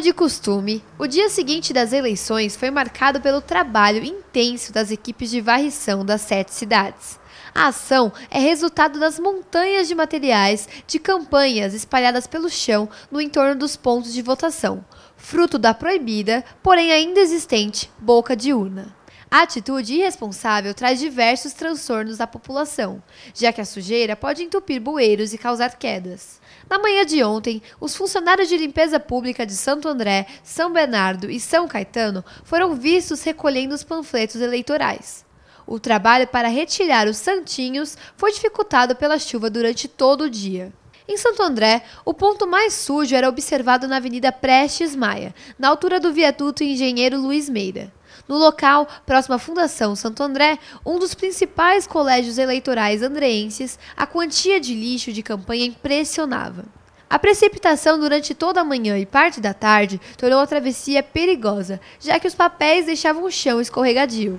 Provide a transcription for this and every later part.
Como de costume, o dia seguinte das eleições foi marcado pelo trabalho intenso das equipes de varrição das sete cidades. A ação é resultado das montanhas de materiais de campanhas espalhadas pelo chão no entorno dos pontos de votação, fruto da proibida, porém ainda existente, boca de urna. A atitude irresponsável traz diversos transtornos à população, já que a sujeira pode entupir bueiros e causar quedas. Na manhã de ontem, os funcionários de limpeza pública de Santo André, São Bernardo e São Caetano foram vistos recolhendo os panfletos eleitorais. O trabalho para retirar os santinhos foi dificultado pela chuva durante todo o dia. Em Santo André, o ponto mais sujo era observado na Avenida Prestes Maia, na altura do viaduto Engenheiro Luiz Meira. No local, próximo à Fundação Santo André, um dos principais colégios eleitorais andreenses, a quantia de lixo de campanha impressionava. A precipitação durante toda a manhã e parte da tarde tornou a travessia perigosa, já que os papéis deixavam o chão escorregadio.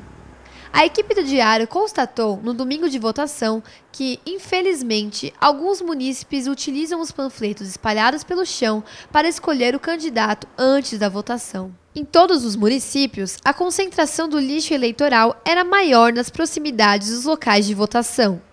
A equipe do Diário constatou, no domingo de votação, que, infelizmente, alguns munícipes utilizam os panfletos espalhados pelo chão para escolher o candidato antes da votação. Em todos os municípios, a concentração do lixo eleitoral era maior nas proximidades dos locais de votação,